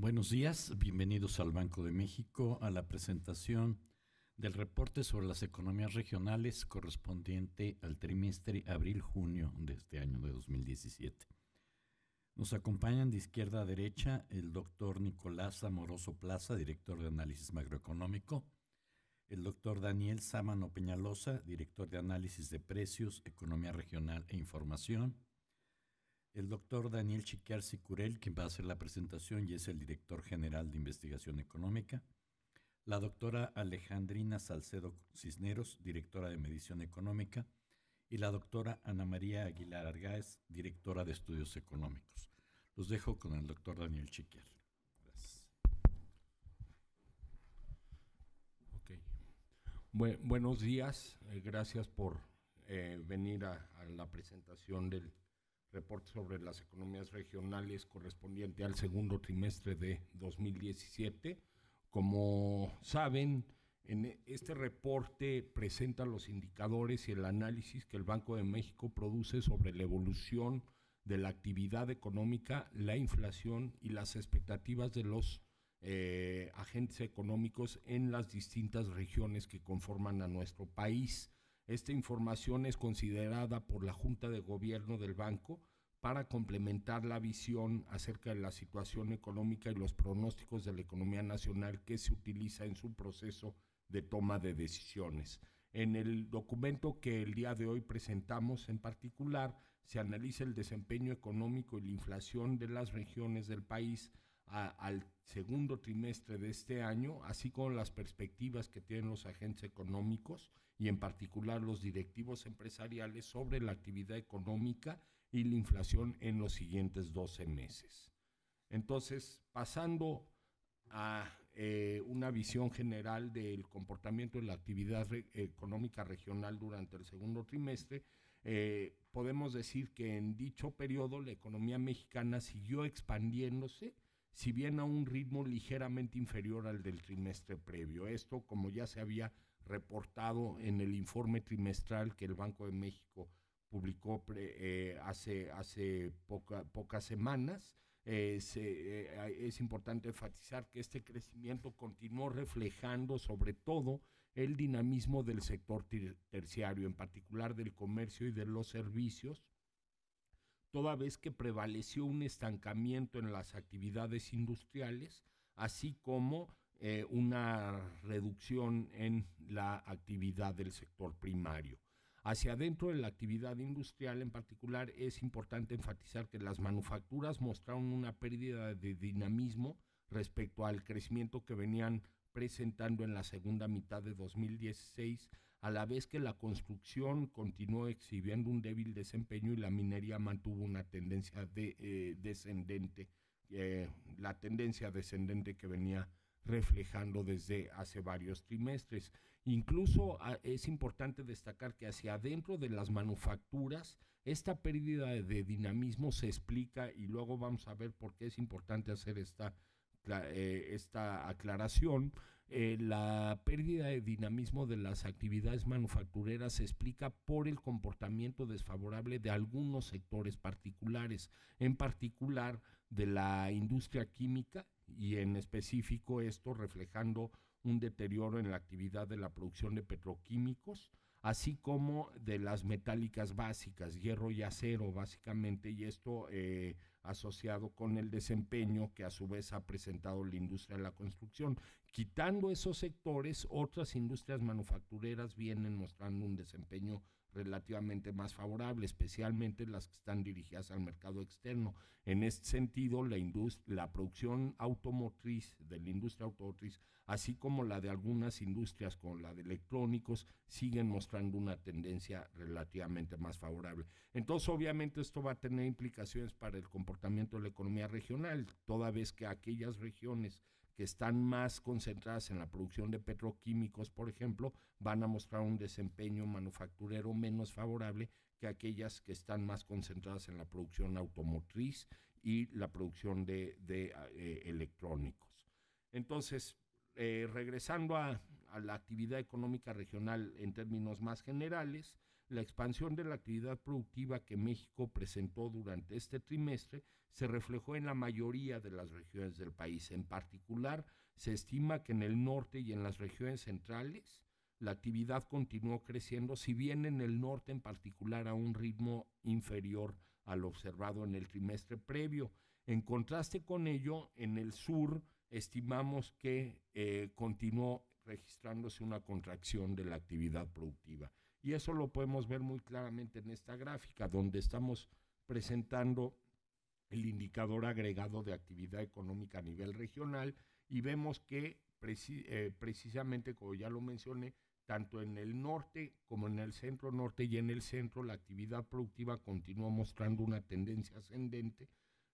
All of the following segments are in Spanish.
Buenos días, bienvenidos al Banco de México a la presentación del reporte sobre las economías regionales correspondiente al trimestre abril-junio de este año de 2017. Nos acompañan de izquierda a derecha el doctor Nicolás Amoroso Plaza, director de análisis macroeconómico, el doctor Daniel Sámano Peñalosa, director de análisis de precios, economía regional e información, el doctor Daniel Chiquiar-Sicurel, quien va a hacer la presentación y es el director general de investigación económica, la doctora Alejandrina Salcedo Cisneros, directora de medición económica, y la doctora Ana María Aguilar Argáez, directora de estudios económicos. Los dejo con el doctor Daniel Chiquiar. buenos días, eh, gracias por eh, venir a la presentación del reporte sobre las economías regionales correspondiente al segundo trimestre de 2017. Como saben, en este reporte presenta los indicadores y el análisis que el Banco de México produce sobre la evolución de la actividad económica, la inflación y las expectativas de los eh, agentes económicos en las distintas regiones que conforman a nuestro país. Esta información es considerada por la Junta de Gobierno del banco para complementar la visión acerca de la situación económica y los pronósticos de la economía nacional que se utiliza en su proceso de toma de decisiones. En el documento que el día de hoy presentamos en particular, se analiza el desempeño económico y la inflación de las regiones del país al segundo trimestre de este año, así como las perspectivas que tienen los agentes económicos y en particular los directivos empresariales sobre la actividad económica y la inflación en los siguientes 12 meses. Entonces, pasando a eh, una visión general del comportamiento de la actividad económica regional durante el segundo trimestre, eh, podemos decir que en dicho periodo la economía mexicana siguió expandiéndose, si bien a un ritmo ligeramente inferior al del trimestre previo. Esto, como ya se había reportado en el informe trimestral que el Banco de México publicó eh, hace, hace pocas semanas, eh, eh, es importante enfatizar que este crecimiento continuó reflejando sobre todo el dinamismo del sector terciario, en particular del comercio y de los servicios, toda vez que prevaleció un estancamiento en las actividades industriales, así como eh, una reducción en la actividad del sector primario. Hacia adentro de la actividad industrial en particular es importante enfatizar que las manufacturas mostraron una pérdida de dinamismo respecto al crecimiento que venían presentando en la segunda mitad de 2016, a la vez que la construcción continuó exhibiendo un débil desempeño y la minería mantuvo una tendencia de, eh, descendente, eh, la tendencia descendente que venía reflejando desde hace varios trimestres. Incluso ah, es importante destacar que hacia adentro de las manufacturas, esta pérdida de dinamismo se explica y luego vamos a ver por qué es importante hacer esta eh, esta aclaración, eh, la pérdida de dinamismo de las actividades manufactureras se explica por el comportamiento desfavorable de algunos sectores particulares, en particular de la industria química y en específico esto reflejando un deterioro en la actividad de la producción de petroquímicos, así como de las metálicas básicas, hierro y acero básicamente, y esto... Eh, asociado con el desempeño que a su vez ha presentado la industria de la construcción. Quitando esos sectores, otras industrias manufactureras vienen mostrando un desempeño relativamente más favorable, especialmente las que están dirigidas al mercado externo. En este sentido, la, la producción automotriz de la industria automotriz, así como la de algunas industrias como la de electrónicos, siguen mostrando una tendencia relativamente más favorable. Entonces, obviamente, esto va a tener implicaciones para el comportamiento de la economía regional, toda vez que aquellas regiones que están más concentradas en la producción de petroquímicos, por ejemplo, van a mostrar un desempeño manufacturero menos favorable que aquellas que están más concentradas en la producción automotriz y la producción de, ah, eh, electrónicos. Entonces, eh, regresando a la actividad económica regional en términos más generales, la expansión de la actividad productiva que México presentó durante este trimestre se reflejó en la mayoría de las regiones del país. En particular, se estima que en el norte y en las regiones centrales la actividad continuó creciendo, si bien en el norte en particular a un ritmo inferior al observado en el trimestre previo. En contraste con ello, en el sur estimamos que eh, continuó registrándose una contracción de la actividad productiva. Y eso lo podemos ver muy claramente en esta gráfica, donde estamos presentando el indicador agregado de actividad económica a nivel regional y vemos que eh, precisamente, como ya lo mencioné, tanto en el norte como en el centro norte y en el centro la actividad productiva continúa mostrando una tendencia ascendente.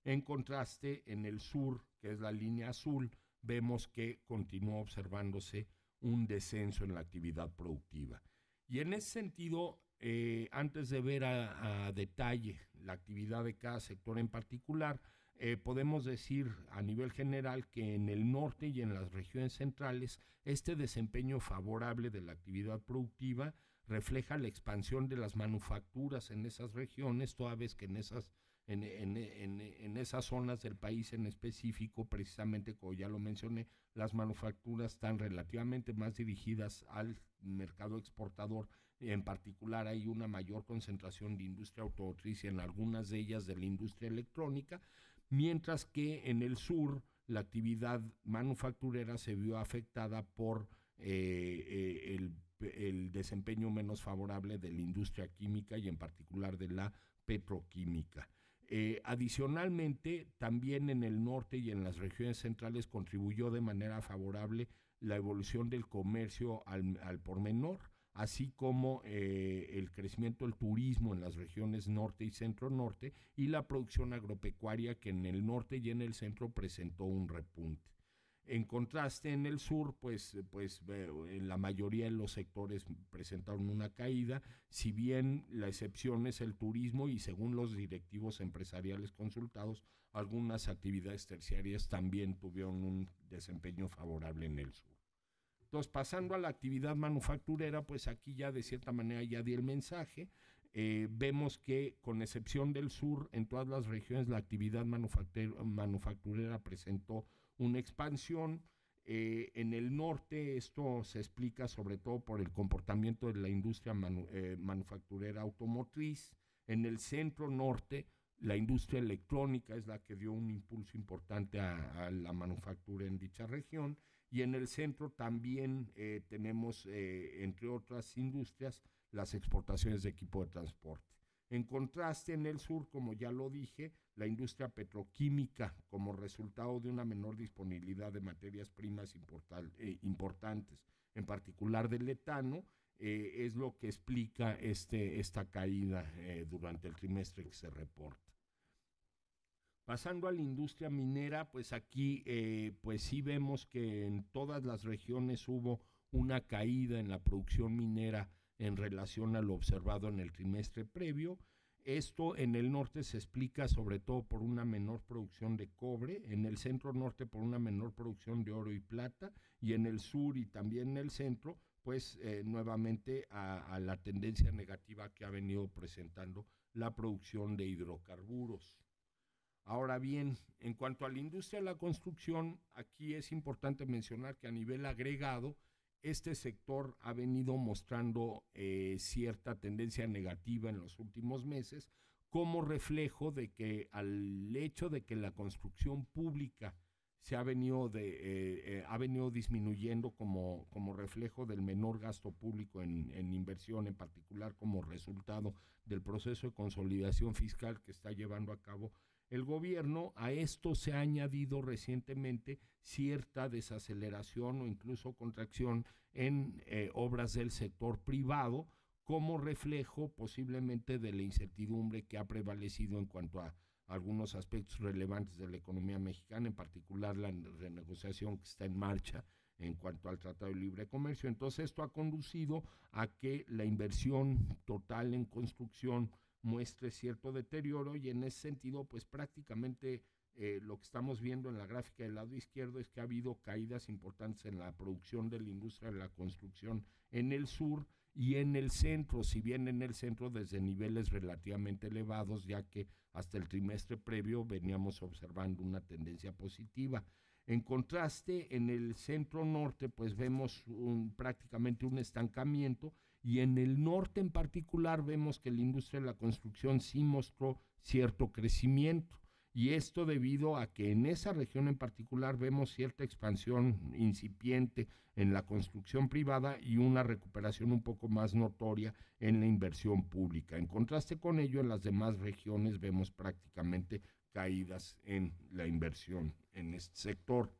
En contraste, en el sur, que es la línea azul, vemos que continúa observándose un descenso en la actividad productiva. Y en ese sentido, eh, antes de ver a, detalle la actividad de cada sector en particular, eh, podemos decir a nivel general que en el norte y en las regiones centrales, este desempeño favorable de la actividad productiva refleja la expansión de las manufacturas en esas regiones, toda vez que en esas en, esas zonas del país en específico, precisamente como ya lo mencioné, las manufacturas están relativamente más dirigidas al mercado exportador. En particular hay una mayor concentración de industria automotriz y en algunas de ellas de la industria electrónica, mientras que en el sur la actividad manufacturera se vio afectada por eh, eh, el desempeño menos favorable de la industria química y en particular de la petroquímica. Eh, adicionalmente, también en el norte y en las regiones centrales contribuyó de manera favorable la evolución del comercio al, al por menor, así como eh, el crecimiento del turismo en las regiones norte y centro-norte y la producción agropecuaria que en el norte y en el centro presentó un repunte. En contraste, en el sur, pues, pues la mayoría de los sectores presentaron una caída, si bien la excepción es el turismo y según los directivos empresariales consultados, algunas actividades terciarias también tuvieron un desempeño favorable en el sur. Entonces, pasando a la actividad manufacturera, pues aquí ya de cierta manera ya di el mensaje. Eh, vemos que con excepción del sur, en todas las regiones la actividad manufacturera presentó una expansión. Eh, en el norte esto se explica sobre todo por el comportamiento de la industria eh, manufacturera automotriz. En el centro norte la industria electrónica es la que dio un impulso importante a, la manufactura en dicha región. Y en el centro también eh, tenemos, entre otras industrias, las exportaciones de equipo de transporte. En contraste, en el sur, como ya lo dije, la industria petroquímica, como resultado de una menor disponibilidad de materias primas eh, importantes, en particular del etano, eh, es lo que explica este, esta caída eh, durante el trimestre que se reporta. Pasando a la industria minera, pues aquí pues sí vemos que en todas las regiones hubo una caída en la producción minera en relación a lo observado en el trimestre previo. Esto en el norte se explica sobre todo por una menor producción de cobre, en el centro norte por una menor producción de oro y plata, y en el sur y también en el centro, pues eh, nuevamente a, a la tendencia negativa que ha venido presentando la producción de hidrocarburos. Ahora bien, en cuanto a la industria de la construcción, aquí es importante mencionar que a nivel agregado, este sector ha venido mostrando eh, cierta tendencia negativa en los últimos meses como reflejo de que al hecho de que la construcción pública se ha venido, de, eh, eh, ha venido disminuyendo como, como reflejo del menor gasto público en, en, inversión, en particular como resultado del proceso de consolidación fiscal que está llevando a cabo el gobierno, a esto se ha añadido recientemente cierta desaceleración o incluso contracción en eh, obras del sector privado como reflejo posiblemente de la incertidumbre que ha prevalecido en cuanto a algunos aspectos relevantes de la economía mexicana, en particular la renegociación que está en marcha en cuanto al Tratado de Libre Comercio. Entonces esto ha conducido a que la inversión total en construcción muestre cierto deterioro y en ese sentido, pues prácticamente eh, lo que estamos viendo en la gráfica del lado izquierdo es que ha habido caídas importantes en la producción de la industria de la construcción en el sur y en el centro, si bien en el centro desde niveles relativamente elevados, ya que hasta el trimestre previo veníamos observando una tendencia positiva. En contraste, en el centro norte, pues vemos un, prácticamente un estancamiento y en el norte en particular vemos que la industria de la construcción sí mostró cierto crecimiento. Y esto debido a que en esa región en particular vemos cierta expansión incipiente en la construcción privada y una recuperación un poco más notoria en la inversión pública. En contraste con ello, en las demás regiones vemos prácticamente caídas en la inversión en este sector.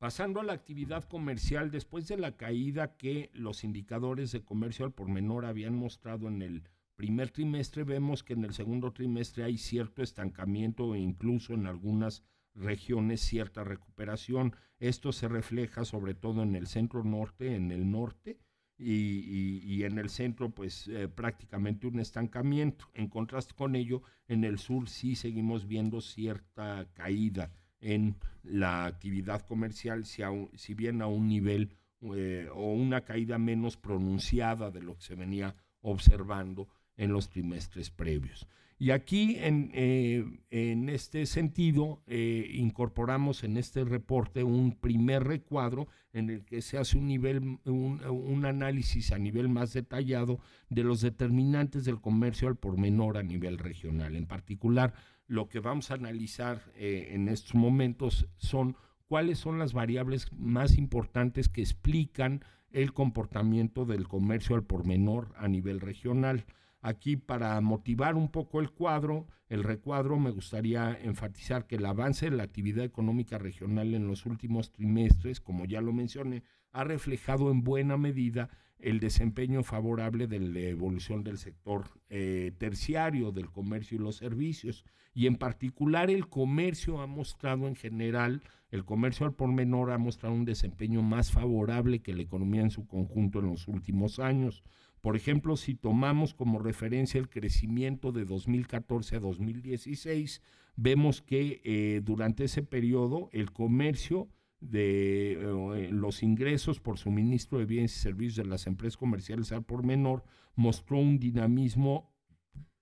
Pasando a la actividad comercial, después de la caída que los indicadores de comercio al por menor habían mostrado en el primer trimestre, vemos que en el segundo trimestre hay cierto estancamiento e incluso en algunas regiones cierta recuperación. Esto se refleja sobre todo en el centro norte, en el norte, y, en el centro pues eh, prácticamente un estancamiento. En contraste con ello, en el sur sí seguimos viendo cierta caída en la actividad comercial, si, bien a un nivel eh, o una caída menos pronunciada de lo que se venía observando en los trimestres previos. Y aquí, en, eh, este sentido, eh, incorporamos en este reporte un primer recuadro en el que se hace un, nivel, un análisis a nivel más detallado de los determinantes del comercio al por menor a nivel regional. En particular, lo que vamos a analizar eh, en estos momentos son cuáles son las variables más importantes que explican el comportamiento del comercio al por menor a nivel regional. Aquí para motivar un poco el cuadro, el recuadro, me gustaría enfatizar que el avance de la actividad económica regional en los últimos trimestres, como ya lo mencioné, ha reflejado en buena medida el desempeño favorable de la evolución del sector eh, terciario, del comercio y los servicios. Y en particular el comercio ha mostrado en general, el comercio al por menor ha mostrado un desempeño más favorable que la economía en su conjunto en los últimos años. Por ejemplo, si tomamos como referencia el crecimiento de 2014 a 2016, vemos que eh, durante ese periodo el comercio de eh, eh, los ingresos por suministro de bienes y servicios de las empresas comerciales al por menor mostró un dinamismo,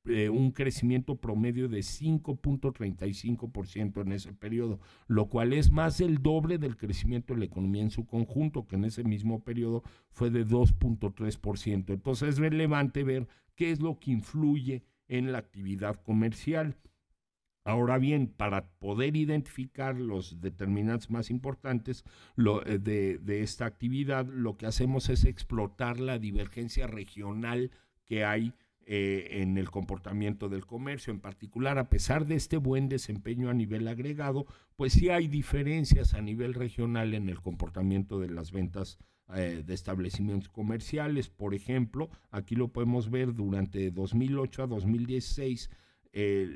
eh, un crecimiento promedio de 5.35% en ese periodo, lo cual es más del doble del crecimiento de la economía en su conjunto, que en ese mismo periodo fue de 2.3%. Entonces es relevante ver qué es lo que influye en la actividad comercial. Ahora bien, para poder identificar los determinantes más importantes eh, de, esta actividad, lo que hacemos es explotar la divergencia regional que hay eh, en el comportamiento del comercio. En particular, a pesar de este buen desempeño a nivel agregado, pues sí hay diferencias a nivel regional en el comportamiento de las ventas eh, de establecimientos comerciales. Por ejemplo, aquí lo podemos ver durante 2008 a 2016 eh,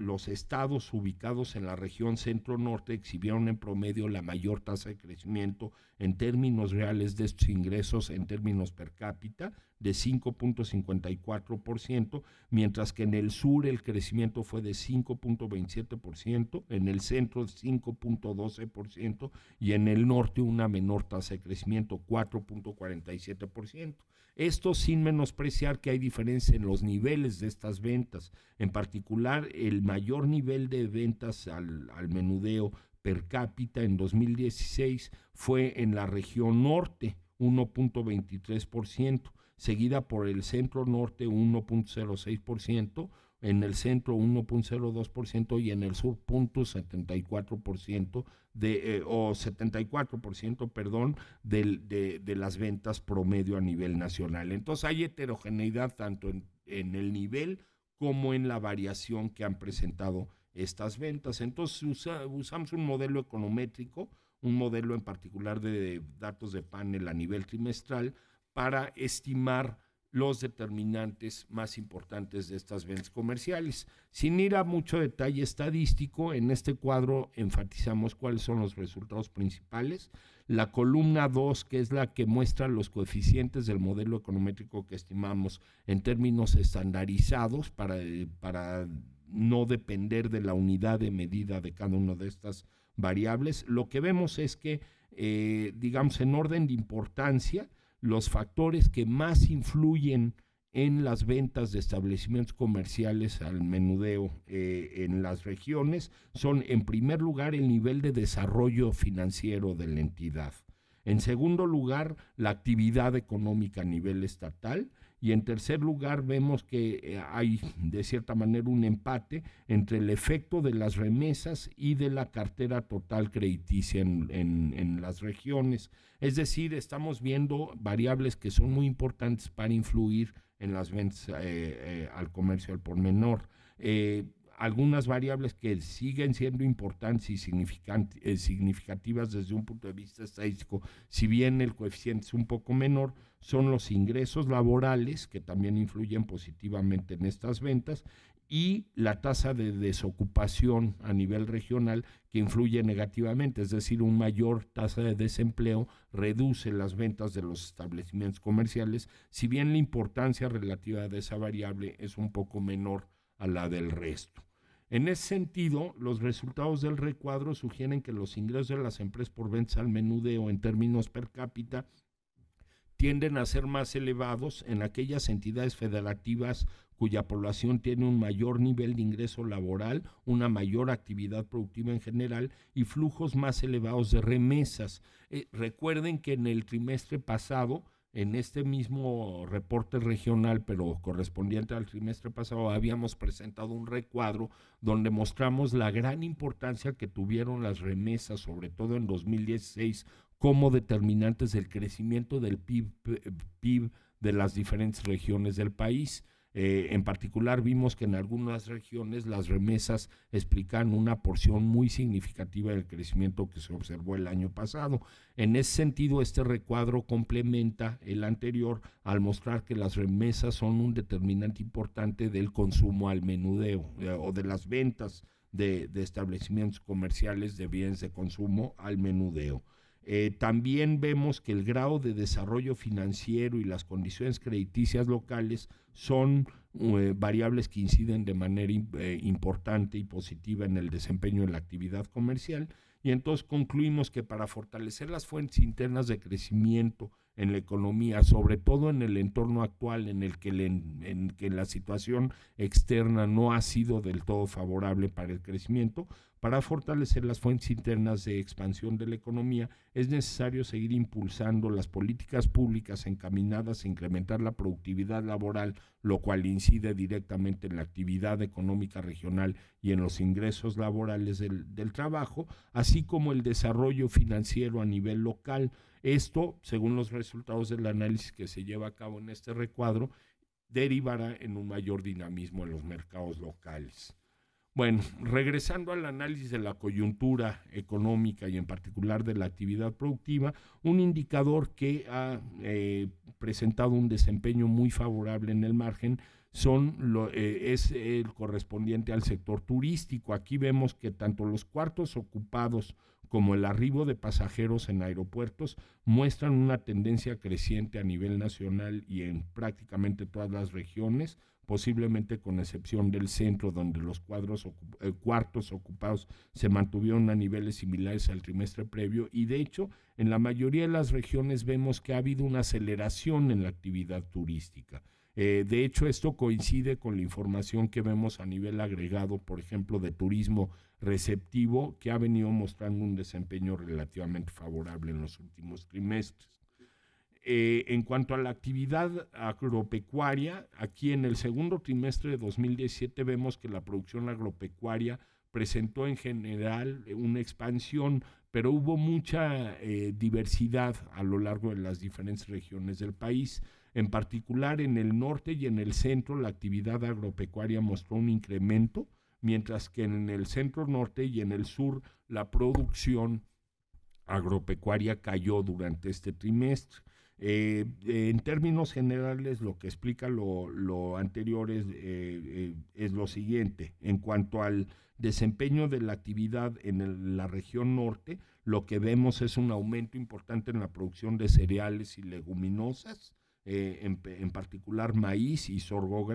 los estados ubicados en la región centro-norte exhibieron en promedio la mayor tasa de crecimiento en términos reales de estos ingresos en términos per cápita, de 5.54%, mientras que en el sur el crecimiento fue de 5.27%, en el centro 5.12% y en el norte una menor tasa de crecimiento, 4.47%. Esto sin menospreciar que hay diferencia en los niveles de estas ventas, en particular el mayor nivel de ventas al, al menudeo per cápita en 2016 fue en la región norte, 1.23%, seguida por el centro norte 1.06%, en el centro 1.02% y en el sur 0.74% de eh, o 74% perdón de, las ventas promedio a nivel nacional. Entonces hay heterogeneidad tanto en, el nivel como en la variación que han presentado estas ventas. Entonces usamos un modelo econométrico, un modelo en particular de datos de panel a nivel trimestral para estimar los determinantes más importantes de estas ventas comerciales. Sin ir a mucho detalle estadístico, en este cuadro enfatizamos cuáles son los resultados principales. La columna 2, que es la que muestra los coeficientes del modelo econométrico que estimamos en términos estandarizados para, para no depender de la unidad de medida de cada una de estas variables. Lo que vemos es que, eh, digamos, en orden de importancia, los factores que más influyen en las ventas de establecimientos comerciales al menudeo eh, en las regiones son, en primer lugar, el nivel de desarrollo financiero de la entidad. En segundo lugar, la actividad económica a nivel estatal. Y en tercer lugar vemos que eh, hay de cierta manera un empate entre el efecto de las remesas y de la cartera total crediticia en, en, las regiones. Es decir, estamos viendo variables que son muy importantes para influir en las ventas eh, eh, al comercio al por menor. algunas variables que siguen siendo importantes y significativas desde un punto de vista estadístico, si bien el coeficiente es un poco menor, son los ingresos laborales, que también influyen positivamente en estas ventas, y la tasa de desocupación a nivel regional que influye negativamente, es decir, un mayor tasa de desempleo reduce las ventas de los establecimientos comerciales, si bien la importancia relativa de esa variable es un poco menor a la del resto. En ese sentido, los resultados del recuadro sugieren que los ingresos de las empresas por ventas al menudeo en términos per cápita tienden a ser más elevados en aquellas entidades federativas cuya población tiene un mayor nivel de ingreso laboral, una mayor actividad productiva en general y flujos más elevados de remesas. Eh, recuerden que en el trimestre pasado, en este mismo reporte regional, pero correspondiente al trimestre pasado, habíamos presentado un recuadro donde mostramos la gran importancia que tuvieron las remesas, sobre todo en 2016, como determinantes del crecimiento del PIB, de las diferentes regiones del país. Eh, en particular vimos que en algunas regiones las remesas explican una porción muy significativa del crecimiento que se observó el año pasado. En ese sentido, este recuadro complementa el anterior al mostrar que las remesas son un determinante importante del consumo al menudeo eh, o de las ventas de, de establecimientos comerciales de bienes de consumo al menudeo. Eh, también vemos que el grado de desarrollo financiero y las condiciones crediticias locales son eh, variables que inciden de manera eh, importante y positiva en el desempeño de la actividad comercial. Y entonces concluimos que para fortalecer las fuentes internas de crecimiento en la economía, sobre todo en el entorno actual en el que la situación externa no ha sido del todo favorable para el crecimiento, para fortalecer las fuentes internas de expansión de la economía, es necesario seguir impulsando las políticas públicas encaminadas a incrementar la productividad laboral, lo cual incide directamente en la actividad económica regional y en los ingresos laborales del, trabajo, así como el desarrollo financiero a nivel local. Esto, según los resultados del análisis que se lleva a cabo en este recuadro, derivará en un mayor dinamismo en los mercados locales. Bueno, regresando al análisis de la coyuntura económica y en particular de la actividad productiva, un indicador que ha eh, presentado un desempeño muy favorable en el margen eh, es el correspondiente al sector turístico. Aquí vemos que tanto los cuartos ocupados como el arribo de pasajeros en aeropuertos, muestran una tendencia creciente a nivel nacional y en prácticamente todas las regiones, posiblemente con excepción del centro, donde los cuadros eh, cuartos ocupados se mantuvieron a niveles similares al trimestre previo. Y de hecho, en la mayoría de las regiones vemos que ha habido una aceleración en la actividad turística. Eh, de hecho, esto coincide con la información que vemos a nivel agregado, por ejemplo, de turismo receptivo que ha venido mostrando un desempeño relativamente favorable en los últimos trimestres. Eh, en cuanto a la actividad agropecuaria, aquí en el segundo trimestre de 2017 vemos que la producción agropecuaria presentó en general eh, una expansión, pero hubo mucha eh, diversidad a lo largo de las diferentes regiones del país. En particular, en el norte y en el centro, la actividad agropecuaria mostró un incremento mientras que en el centro norte y en el sur la producción agropecuaria cayó durante este trimestre. Eh, en términos generales, lo que explica lo, anterior eh, eh, es, lo siguiente. En cuanto al desempeño de la actividad en la región norte, lo que vemos es un aumento importante en la producción de cereales y leguminosas, en, particular maíz y sorgo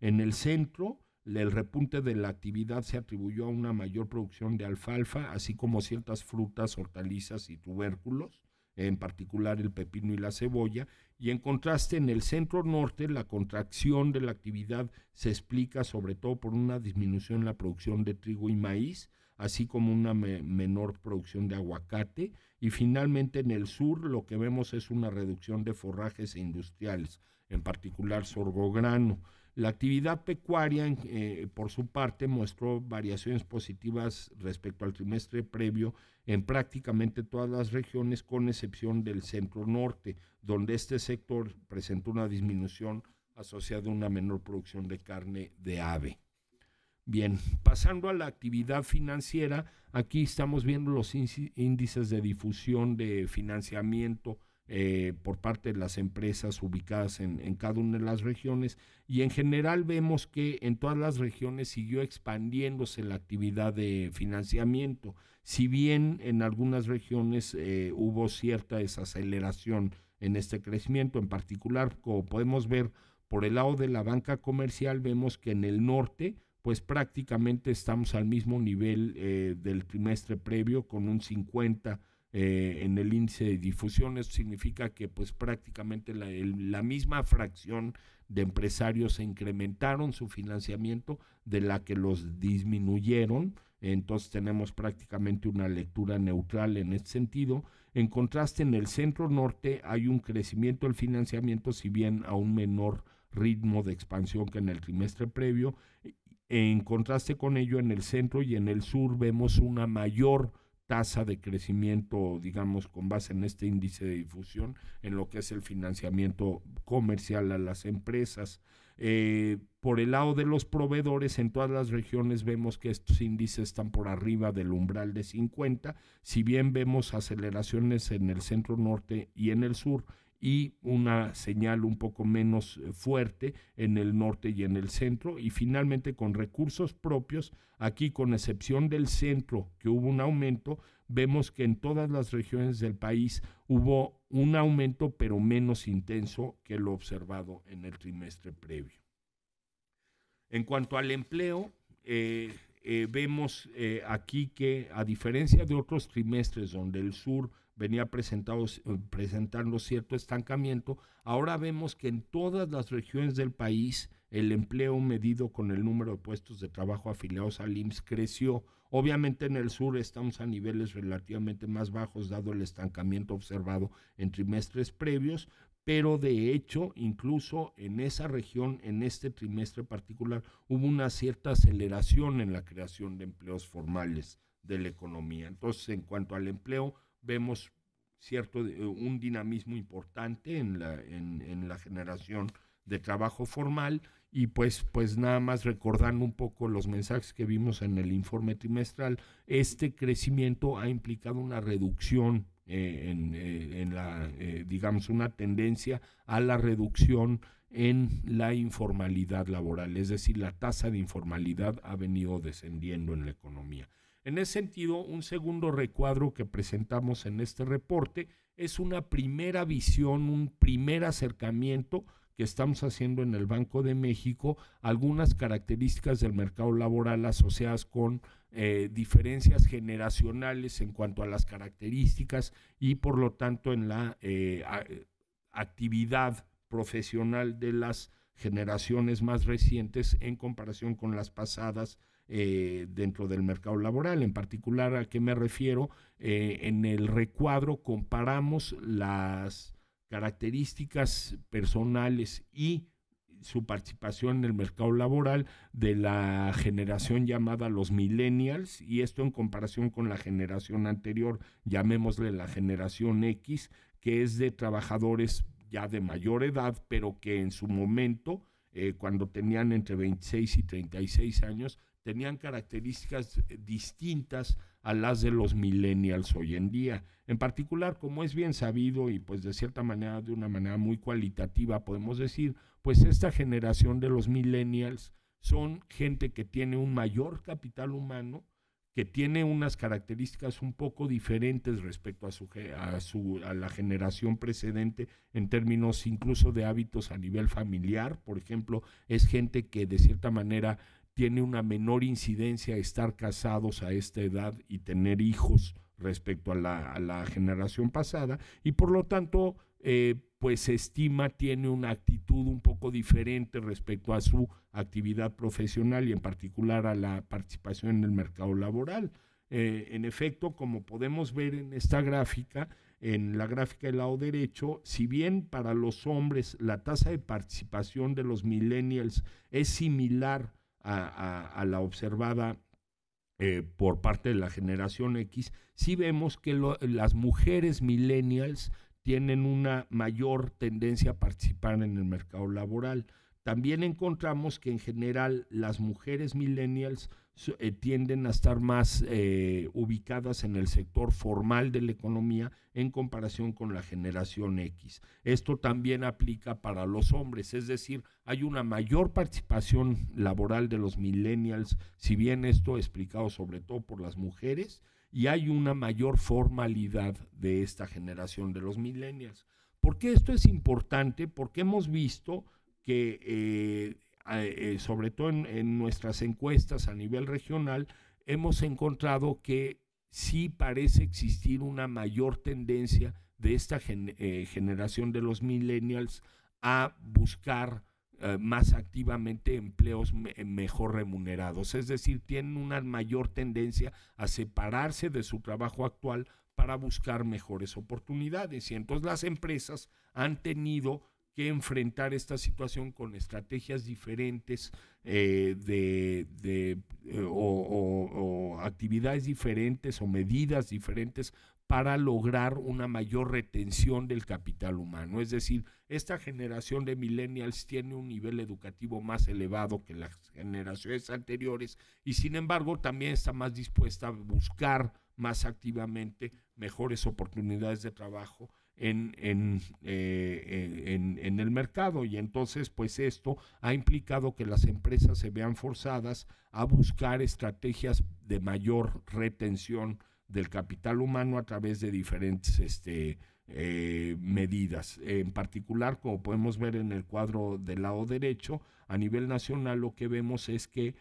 En el centro, el repunte de la actividad se atribuyó a una mayor producción de alfalfa, así como ciertas frutas, hortalizas y tubérculos, en particular el pepino y la cebolla, y en contraste en el centro norte la contracción de la actividad se explica sobre todo por una disminución en la producción de trigo y maíz, así como una menor producción de aguacate, y finalmente en el sur lo que vemos es una reducción de forrajes e industriales, en particular grano la actividad pecuaria, eh, por su parte, mostró variaciones positivas respecto al trimestre previo en prácticamente todas las regiones, con excepción del centro norte, donde este sector presentó una disminución asociada a una menor producción de carne de ave. Bien, pasando a la actividad financiera, aquí estamos viendo los índices de difusión de financiamiento eh, por parte de las empresas ubicadas en, cada una de las regiones y en general vemos que en todas las regiones siguió expandiéndose la actividad de financiamiento, si bien en algunas regiones eh, hubo cierta desaceleración en este crecimiento, en particular como podemos ver por el lado de la banca comercial vemos que en el norte pues prácticamente estamos al mismo nivel eh, del trimestre previo con un 50 eh, en el índice de difusión. esto significa que pues prácticamente la, misma fracción de empresarios incrementaron su financiamiento de la que los disminuyeron. Entonces tenemos prácticamente una lectura neutral en este sentido. En contraste, en el centro norte hay un crecimiento del financiamiento, si bien a un menor ritmo de expansión que en el trimestre previo. En contraste con ello, en el centro y en el sur vemos una mayor tasa de crecimiento, digamos, con base en este índice de difusión, en lo que es el financiamiento comercial a las empresas. Eh, por el lado de los proveedores, en todas las regiones vemos que estos índices están por arriba del umbral de 50, si bien vemos aceleraciones en el centro norte y en el sur, y una señal un poco menos eh, fuerte en el norte y en el centro y finalmente con recursos propios, aquí con excepción del centro que hubo un aumento, vemos que en todas las regiones del país hubo un aumento pero menos intenso que lo observado en el trimestre previo. En cuanto al empleo, eh, eh, vemos aquí que a diferencia de otros trimestres donde el sur venía presentado, eh, presentando cierto estancamiento, ahora vemos que en todas las regiones del país el empleo medido con el número de puestos de trabajo afiliados al IMSS creció. Obviamente en el sur estamos a niveles relativamente más bajos dado el estancamiento observado en trimestres previos, pero de hecho incluso en esa región, en este trimestre particular, hubo una cierta aceleración en la creación de empleos formales de la economía. Entonces, en cuanto al empleo, vemos cierto eh, un dinamismo importante en la, en, la generación de trabajo formal y pues, pues nada más recordando un poco los mensajes que vimos en el informe trimestral, este crecimiento ha implicado una reducción eh, eh, en, la, digamos, una tendencia a la reducción en la informalidad laboral, es decir, la tasa de informalidad ha venido descendiendo en la economía. En ese sentido, un segundo recuadro que presentamos en este reporte es una primera visión, un primer acercamiento que estamos haciendo en el Banco de México, algunas características del mercado laboral asociadas con eh, diferencias generacionales en cuanto a las características y por lo tanto en la eh, actividad profesional de las generaciones más recientes en comparación con las pasadas eh, dentro del mercado laboral. En particular, ¿a qué me refiero? Eh, en el recuadro comparamos las características personales y su participación en el mercado laboral de la generación llamada los millennials y esto en comparación con la generación anterior, llamémosle la generación X, que es de trabajadores ya de mayor edad, pero que en su momento, eh, cuando tenían entre 26 y 36 años, tenían características eh, distintas a las de los millennials hoy en día. En particular, como es bien sabido y pues de cierta manera, de una manera muy cualitativa podemos decir, pues esta generación de los millennials son gente que tiene un mayor capital humano, que tiene unas características un poco diferentes respecto a, su, a la generación precedente en términos incluso de hábitos a nivel familiar. Por ejemplo, es gente que de cierta manera tiene una menor incidencia estar casados a esta edad y tener hijos respecto a la, generación pasada y por lo tanto eh, pues se estima tiene una actitud un poco diferente respecto a su actividad profesional y en particular a la participación en el mercado laboral. Eh, en efecto, como podemos ver en esta gráfica, en la gráfica del lado derecho, si bien para los hombres la tasa de participación de los millennials es similar a, la observada eh, por parte de la generación X, sí vemos que las mujeres millennials tienen una mayor tendencia a participar en el mercado laboral. También encontramos que en general las mujeres millennials eh, tienden a estar más eh, ubicadas en el sector formal de la economía en comparación con la generación X. Esto también aplica para los hombres, es decir, hay una mayor participación laboral de los millennials, si bien esto explicado sobre todo por las mujeres, y hay una mayor formalidad de esta generación de los millennials. ¿Por qué esto es importante? Porque hemos visto que eh, eh, eh, sobre todo en, nuestras encuestas a nivel regional, hemos encontrado que sí parece existir una mayor tendencia de esta eh, generación de los millennials a buscar más activamente empleos mejor remunerados. Es decir, tienen una mayor tendencia a separarse de su trabajo actual para buscar mejores oportunidades. Y entonces las empresas han tenido que enfrentar esta situación con estrategias diferentes eh, de, eh, o, o actividades diferentes o medidas diferentes para lograr una mayor retención del capital humano. Es decir, esta generación de millennials tiene un nivel educativo más elevado que las generaciones anteriores y sin embargo también está más dispuesta a buscar más activamente mejores oportunidades de trabajo eh, en, el mercado y entonces pues esto ha implicado que las empresas se vean forzadas a buscar estrategias de mayor retención del capital humano a través de diferentes este, eh, medidas. En particular, como podemos ver en el cuadro del lado derecho, a nivel nacional lo que vemos es que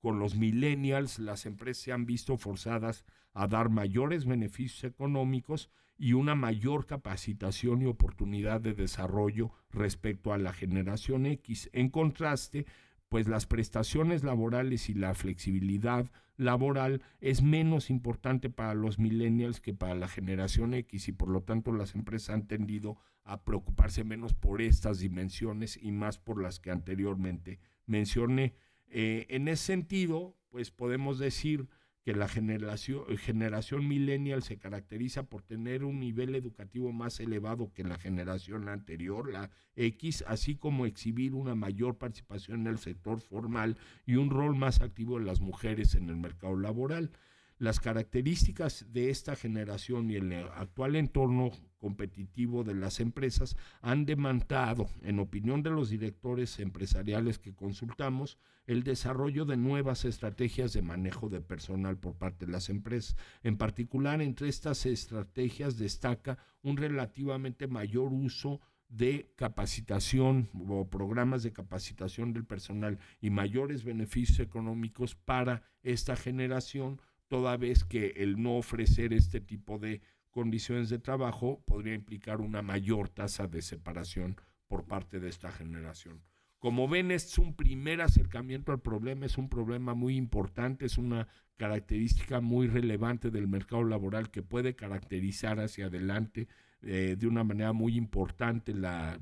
con los millennials las empresas se han visto forzadas a dar mayores beneficios económicos y una mayor capacitación y oportunidad de desarrollo respecto a la generación X. En contraste, pues las prestaciones laborales y la flexibilidad laboral es menos importante para los millennials que para la generación X y por lo tanto las empresas han tendido a preocuparse menos por estas dimensiones y más por las que anteriormente mencioné. Eh, en ese sentido, pues podemos decir que la generación, generación millennial se caracteriza por tener un nivel educativo más elevado que la generación anterior, la X, así como exhibir una mayor participación en el sector formal y un rol más activo de las mujeres en el mercado laboral las características de esta generación y el actual entorno competitivo de las empresas han demandado, en opinión de los directores empresariales que consultamos, el desarrollo de nuevas estrategias de manejo de personal por parte de las empresas. En particular, entre estas estrategias destaca un relativamente mayor uso de capacitación o programas de capacitación del personal y mayores beneficios económicos para esta generación toda vez que el no ofrecer este tipo de condiciones de trabajo podría implicar una mayor tasa de separación por parte de esta generación. Como ven, es un primer acercamiento al problema, es un problema muy importante, es una característica muy relevante del mercado laboral que puede caracterizar hacia adelante eh, de una manera muy importante la,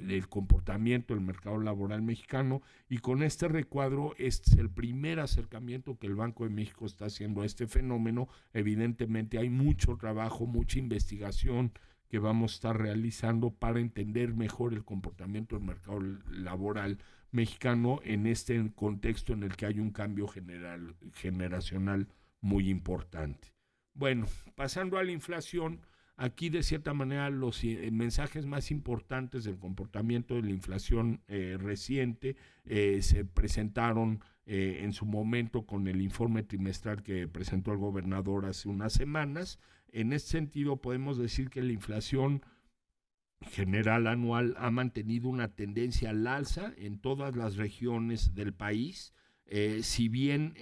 el comportamiento del mercado laboral mexicano y con este recuadro este es el primer acercamiento que el Banco de México está haciendo a este fenómeno. Evidentemente hay mucho trabajo, mucha investigación que vamos a estar realizando para entender mejor el comportamiento del mercado laboral mexicano en este contexto en el que hay un cambio general, generacional muy importante. Bueno, pasando a la inflación, Aquí, de cierta manera, los eh, mensajes más importantes del comportamiento de la inflación eh, reciente eh, se presentaron en su momento con el informe trimestral que presentó el gobernador hace unas semanas. En este sentido, podemos decir que la inflación general anual ha mantenido una tendencia al alza en todas las regiones del país. si bien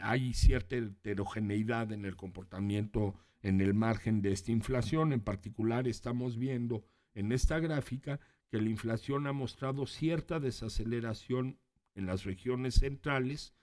hay cierta heterogeneidad en el comportamiento en el margen de esta inflación. En particular estamos viendo en esta gráfica que la inflación ha mostrado cierta desaceleración en las regiones centrales,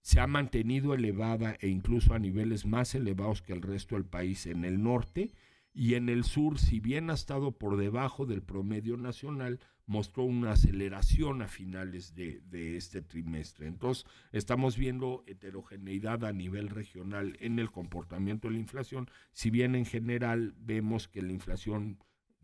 se ha mantenido elevada e incluso a niveles más elevados que el resto del país en el norte y en el sur, si bien ha estado por debajo del promedio nacional, mostró una aceleración a finales de, este trimestre. Entonces, estamos viendo heterogeneidad a nivel regional en el comportamiento de la inflación, si bien en general vemos que la inflación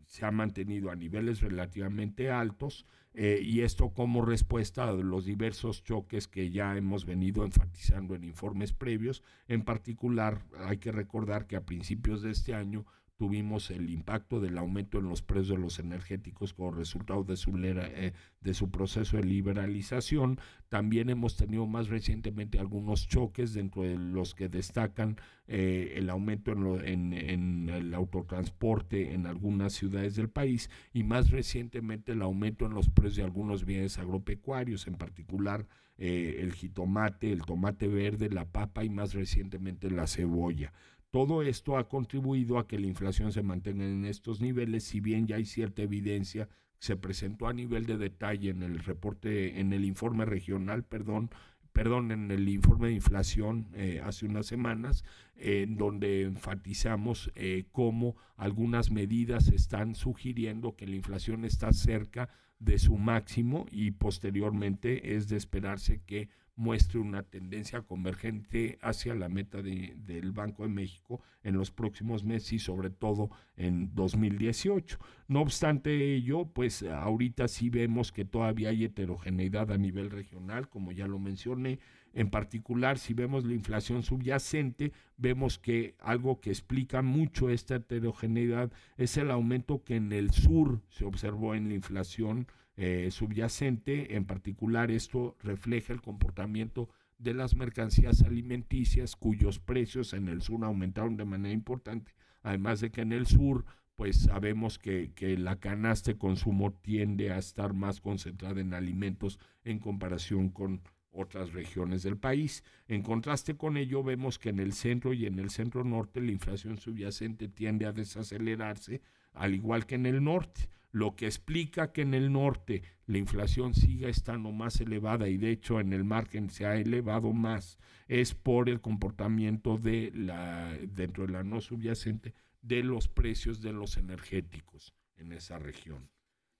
se ha mantenido a niveles relativamente altos eh, y esto como respuesta a los diversos choques que ya hemos venido enfatizando en informes previos. En particular, hay que recordar que a principios de este año tuvimos el impacto del aumento en los precios de los energéticos como resultado de su, eh, de su proceso de liberalización. También hemos tenido más recientemente algunos choques dentro de los que destacan eh, el aumento en, lo, en, el autotransporte en algunas ciudades del país y más recientemente el aumento en los precios de algunos bienes agropecuarios, en particular eh, el jitomate, el tomate verde, la papa y más recientemente la cebolla. Todo esto ha contribuido a que la inflación se mantenga en estos niveles, si bien ya hay cierta evidencia se presentó a nivel de detalle en el reporte, en el informe regional, perdón, perdón, en el informe de inflación eh, hace unas semanas, en donde enfatizamos eh, cómo algunas medidas están sugiriendo que la inflación está cerca de su máximo y posteriormente es de esperarse que muestre una tendencia convergente hacia la meta de, del Banco de México en los próximos meses y sobre todo en 2018. No obstante ello, pues ahorita sí vemos que todavía hay heterogeneidad a nivel regional, como ya lo mencioné. En particular, si vemos la inflación subyacente, vemos que algo que explica mucho esta heterogeneidad es el aumento que en el sur se observó en la inflación eh, subyacente. En particular, esto refleja el comportamiento de las mercancías alimenticias cuyos precios en el sur aumentaron de manera importante. Además de que en el sur, pues sabemos que, que la canasta de consumo tiende a estar más concentrada en alimentos en comparación con otras regiones del país. En contraste con ello, vemos que en el centro y en el centro norte la inflación subyacente tiende a desacelerarse, al igual que en el norte, lo que explica que en el norte la inflación siga estando más elevada y de hecho en el margen se ha elevado más, es por el comportamiento de la, dentro de la no subyacente de los precios de los energéticos en esa región.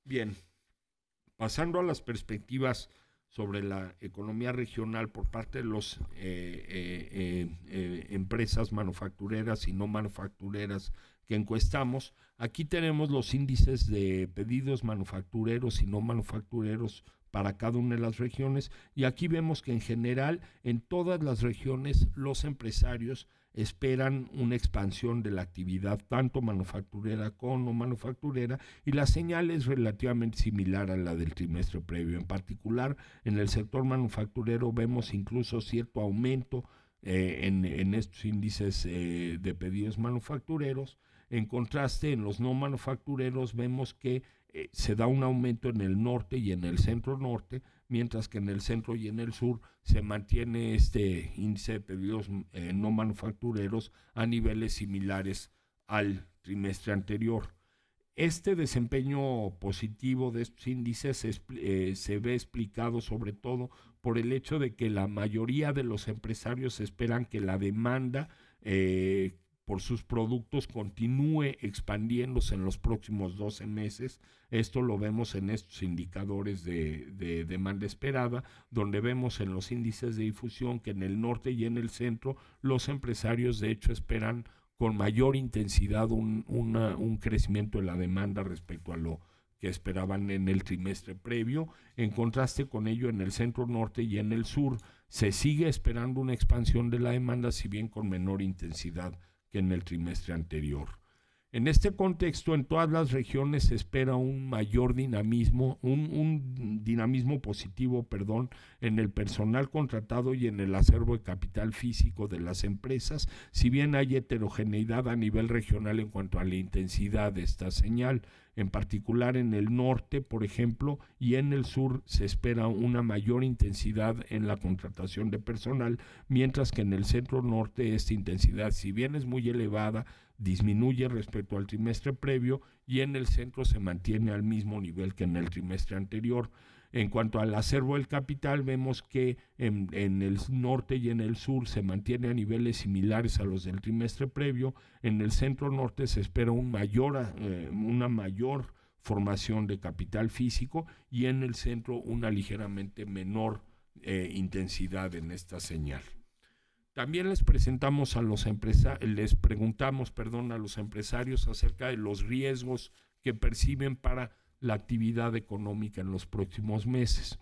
Bien, pasando a las perspectivas sobre la economía regional por parte de las eh, eh, eh, empresas manufactureras y no manufactureras que encuestamos, aquí tenemos los índices de pedidos manufactureros y no manufactureros para cada una de las regiones y aquí vemos que en general en todas las regiones los empresarios esperan una expansión de la actividad tanto manufacturera como no manufacturera y la señal es relativamente similar a la del trimestre previo. En particular en el sector manufacturero vemos incluso cierto aumento eh, en, estos índices eh, de pedidos manufactureros en contraste, en los no manufactureros vemos que eh, se da un aumento en el norte y en el centro norte, mientras que en el centro y en el sur se mantiene este índice de pedidos eh, no manufactureros a niveles similares al trimestre anterior. Este desempeño positivo de estos índices eh, se ve explicado sobre todo por el hecho de que la mayoría de los empresarios esperan que la demanda por sus productos continúe expandiéndose en los próximos 12 meses. Esto lo vemos en estos indicadores de, demanda esperada, donde vemos en los índices de difusión que en el norte y en el centro los empresarios de hecho esperan con mayor intensidad un, un crecimiento de la demanda respecto a lo que esperaban en el trimestre previo. En contraste con ello, en el centro norte y en el sur se sigue esperando una expansión de la demanda, si bien con menor intensidad en el trimestre anterior. En este contexto, en todas las regiones se espera un mayor dinamismo, un, un, dinamismo positivo, perdón, en el personal contratado y en el acervo de capital físico de las empresas, si bien hay heterogeneidad a nivel regional en cuanto a la intensidad de esta señal en particular en el norte, por ejemplo, y en el sur se espera una mayor intensidad en la contratación de personal, mientras que en el centro norte esta intensidad, si bien es muy elevada, disminuye respecto al trimestre previo y en el centro se mantiene al mismo nivel que en el trimestre anterior. En cuanto al acervo del capital, vemos que en, el norte y en el sur se mantiene a niveles similares a los del trimestre previo. En el centro norte se espera eh, una mayor formación de capital físico y en el centro una ligeramente menor eh, intensidad en esta señal. También les presentamos a los les preguntamos, perdón, a los empresarios acerca de los riesgos que perciben para la actividad económica en los próximos meses,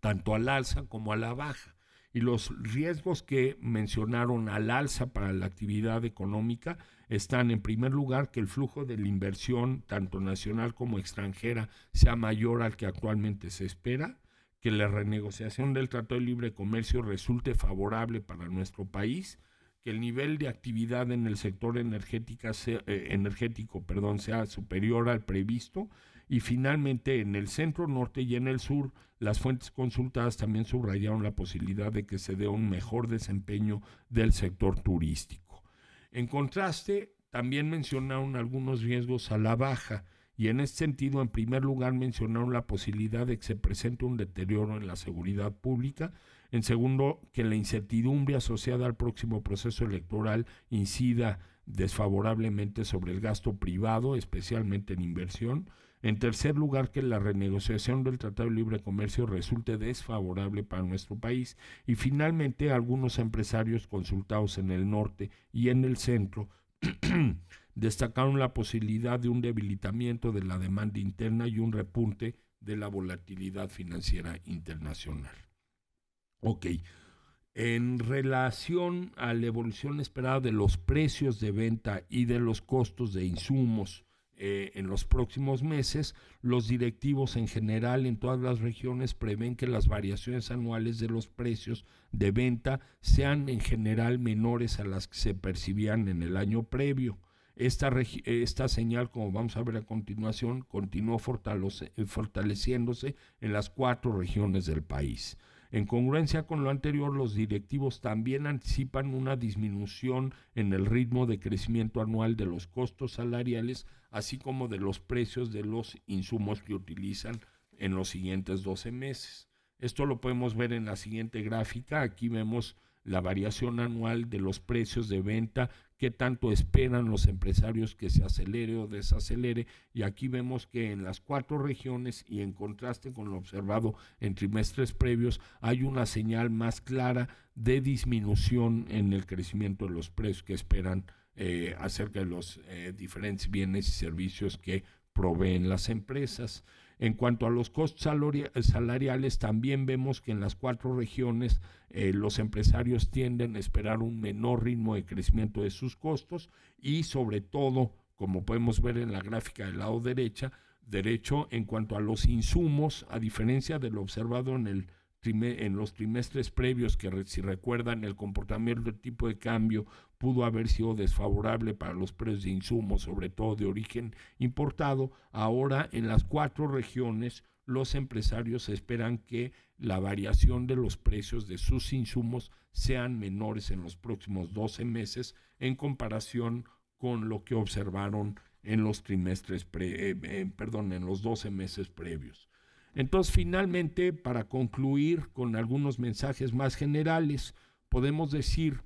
tanto al alza como a la baja. Y los riesgos que mencionaron al alza para la actividad económica están, en primer lugar, que el flujo de la inversión, tanto nacional como extranjera, sea mayor al que actualmente se espera, que la renegociación del Tratado de Libre Comercio resulte favorable para nuestro país, que el nivel de actividad en el sector energética eh, energético perdón, sea superior al previsto y finalmente, en el centro norte y en el sur, las fuentes consultadas también subrayaron la posibilidad de que se dé un mejor desempeño del sector turístico. En contraste, también mencionaron algunos riesgos a la baja y en este sentido, en primer lugar, mencionaron la posibilidad de que se presente un deterioro en la seguridad pública, en segundo, que la incertidumbre asociada al próximo proceso electoral incida desfavorablemente sobre el gasto privado, especialmente en inversión, en tercer lugar, que la renegociación del Tratado de Libre Comercio resulte desfavorable para nuestro país. Y finalmente, algunos empresarios consultados en el norte y en el centro destacaron la posibilidad de un debilitamiento de la demanda interna y un repunte de la volatilidad financiera internacional. Ok. En relación a la evolución esperada de los precios de venta y de los costos de insumos, eh, en los próximos meses, los directivos en general en todas las regiones prevén que las variaciones anuales de los precios de venta sean en general menores a las que se percibían en el año previo. esta señal, como vamos a ver a continuación, continuó fortaleciéndose en las cuatro regiones del país. En congruencia con lo anterior, los directivos también anticipan una disminución en el ritmo de crecimiento anual de los costos salariales así como de los precios de los insumos que utilizan en los siguientes 12 meses. Esto lo podemos ver en la siguiente gráfica. Aquí vemos la variación anual de los precios de venta, qué tanto esperan los empresarios que se acelere o desacelere. Y aquí vemos que en las cuatro regiones y en contraste con lo observado en trimestres previos, hay una señal más clara de disminución en el crecimiento de los precios que esperan eh, acerca de los eh, diferentes bienes y servicios que proveen las empresas. En cuanto a los costos salariales, también vemos que en las cuatro regiones eh, los empresarios tienden a esperar un menor ritmo de crecimiento de sus costos y sobre todo, como podemos ver en la gráfica del lado derecha, derecho en cuanto a los insumos, a diferencia de lo observado en el en los trimestres previos, que si recuerdan el comportamiento del tipo de cambio pudo haber sido desfavorable para los precios de insumos, sobre todo de origen importado, ahora en las cuatro regiones los empresarios esperan que la variación de los precios de sus insumos sean menores en los próximos 12 meses en comparación con lo que observaron en los trimestres, eh, eh, perdón, en los 12 meses previos. Entonces, finalmente, para concluir con algunos mensajes más generales, podemos decir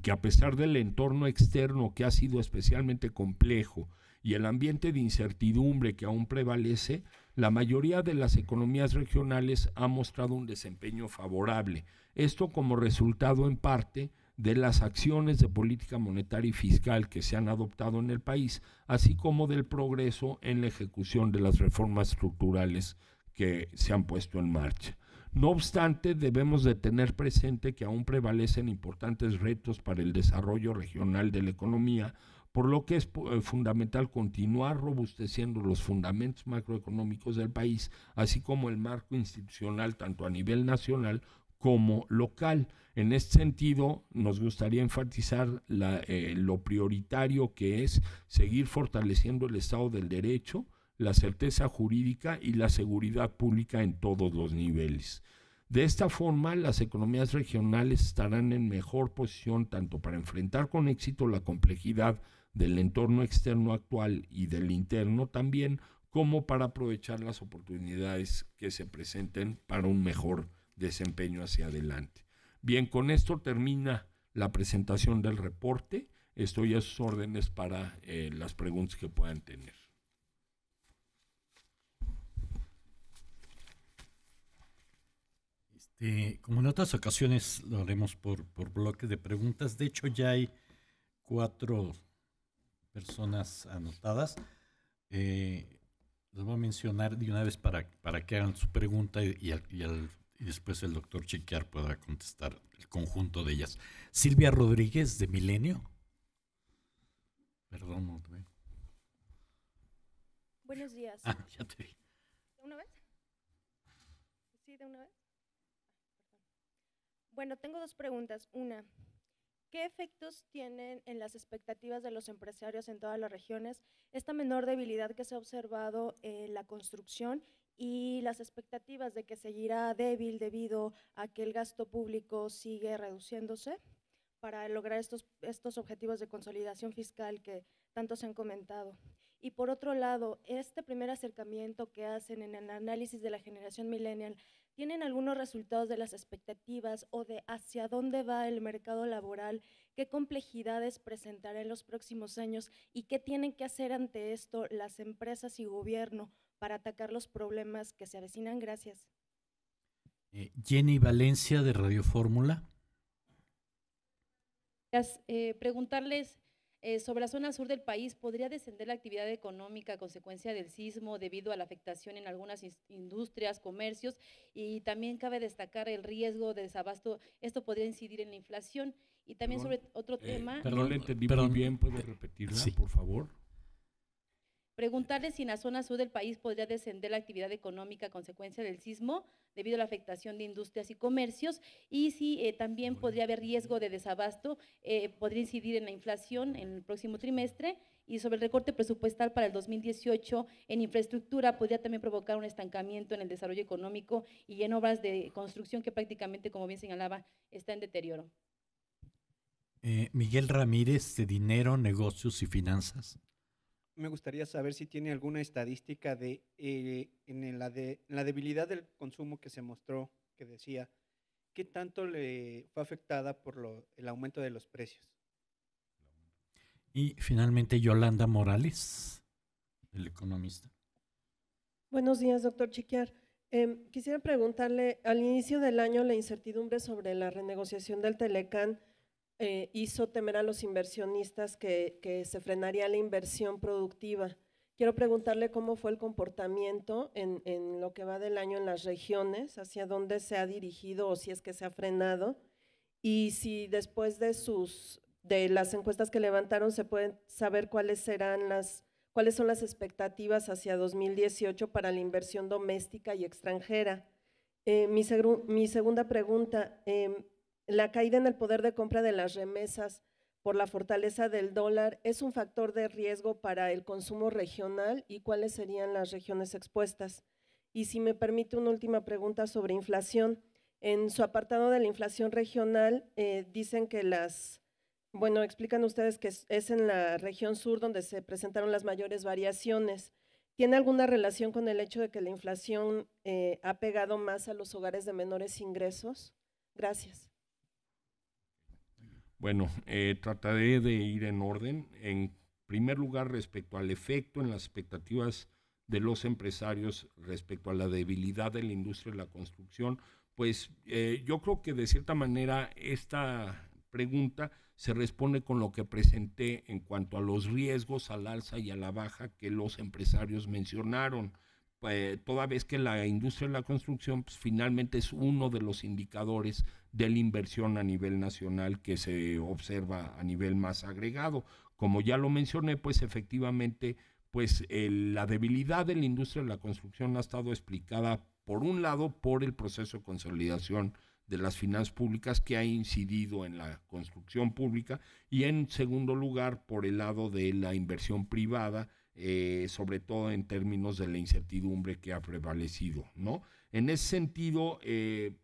que a pesar del entorno externo que ha sido especialmente complejo y el ambiente de incertidumbre que aún prevalece, la mayoría de las economías regionales ha mostrado un desempeño favorable. Esto como resultado en parte de las acciones de política monetaria y fiscal que se han adoptado en el país, así como del progreso en la ejecución de las reformas estructurales que se han puesto en marcha. No obstante, debemos de tener presente que aún prevalecen importantes retos para el desarrollo regional de la economía, por lo que es eh, fundamental continuar robusteciendo los fundamentos macroeconómicos del país, así como el marco institucional tanto a nivel nacional como local. En este sentido, nos gustaría enfatizar eh, lo prioritario que es seguir fortaleciendo el Estado del Derecho, la certeza jurídica y la seguridad pública en todos los niveles. De esta forma, las economías regionales estarán en mejor posición tanto para enfrentar con éxito la complejidad del entorno externo actual y del interno también, como para aprovechar las oportunidades que se presenten para un mejor desempeño hacia adelante. Bien, con esto termina la presentación del reporte. Estoy a sus órdenes para eh, las preguntas que puedan tener. Este, como en otras ocasiones lo haremos por, por bloque de preguntas. De hecho, ya hay cuatro personas anotadas. Eh, les voy a mencionar de una vez para, para que hagan su pregunta y, después el doctor Chequear pueda contestar el conjunto de ellas. Silvia Rodríguez de Milenio. Perdón, no te Buenos días. Ah, ya te vi. ¿De una vez? ¿Sí, de una vez? Bueno, tengo dos preguntas. Una, ¿qué efectos tienen en las expectativas de los empresarios en todas las regiones esta menor debilidad que se ha observado en la construcción y las expectativas de que seguirá débil debido a que el gasto público sigue reduciéndose para lograr estos, estos objetivos de consolidación fiscal que tanto se han comentado? Y por otro lado, este primer acercamiento que hacen en el análisis de la generación millennial tienen algunos resultados de las expectativas o de hacia dónde va el mercado laboral, qué complejidades presentará en los próximos años y qué tienen que hacer ante esto las empresas y gobierno para atacar los problemas que se avecinan. Gracias. Eh, Jenny Valencia de Radio Fórmula. Eh, preguntarles eh, sobre la zona sur del país, ¿podría descender la actividad económica a consecuencia del sismo debido a la afectación en algunas industrias, comercios? Y también cabe destacar el riesgo de desabasto. Esto podría incidir en la inflación. Y también sobre otro eh, tema… Perdón, le entendí bien. puede eh, repetirla, por favor? Preguntarle si en la zona sur del país podría descender la actividad económica a consecuencia del sismo debido a la afectación de industrias y comercios y si eh, también podría haber riesgo de desabasto, eh, podría incidir en la inflación en el próximo trimestre y sobre el recorte presupuestal para el 2018 en infraestructura podría también provocar un estancamiento en el desarrollo económico y en obras de construcción que prácticamente, como bien señalaba, está en deterioro. Eh, Miguel Ramírez, de Dinero, Negocios y Finanzas me gustaría saber si tiene alguna estadística de, eh, en, la de la debilidad del consumo que se mostró, que decía, ¿qué tanto le fue afectada por el aumento de los precios? Y finalmente Yolanda Morales, el economista. Buenos días, doctor Chiquiar. Em, quisiera preguntarle, al inicio del año la incertidumbre sobre la renegociación del Telecán eh, hizo temer a los inversionistas que, se frenaría la inversión productiva. Quiero preguntarle cómo fue el comportamiento en, lo que va del año en las regiones, hacia dónde se ha dirigido o si es que se ha frenado, y si después de, sus, de las encuestas que levantaron se pueden saber cuáles serán las cuáles son las expectativas hacia 2018 para la inversión doméstica y extranjera. Eh, mi, mi, segunda pregunta, em, la caída en el poder de compra de las remesas por la fortaleza del dólar es un factor de riesgo para el consumo regional y cuáles serían las regiones expuestas. Y si me permite una última pregunta sobre inflación. En su apartado de la inflación regional eh, dicen que las, bueno, explican ustedes que es, en la región sur donde se presentaron las mayores variaciones. ¿Tiene alguna relación con el hecho de que la inflación eh, ha pegado más a los hogares de menores ingresos? Gracias. Bueno, eh, trataré de ir en orden. En primer lugar, respecto al efecto en las expectativas de los empresarios respecto a la debilidad de la industria de la construcción, pues eh, yo creo que de cierta manera esta pregunta se responde con lo que presenté en cuanto a los riesgos al alza y a la baja que los empresarios mencionaron. Eh, toda vez que la industria de la construcción pues, finalmente es uno de los indicadores de la inversión a nivel nacional que se observa a nivel más agregado. Como ya lo mencioné, pues efectivamente, pues la debilidad de la industria de la construcción ha estado explicada por un lado por el proceso de consolidación de las finanzas públicas que ha incidido en la construcción pública y en segundo lugar por el lado de la inversión privada eh, sobre todo en términos de la incertidumbre que ha prevalecido, ¿no? En ese sentido, eh,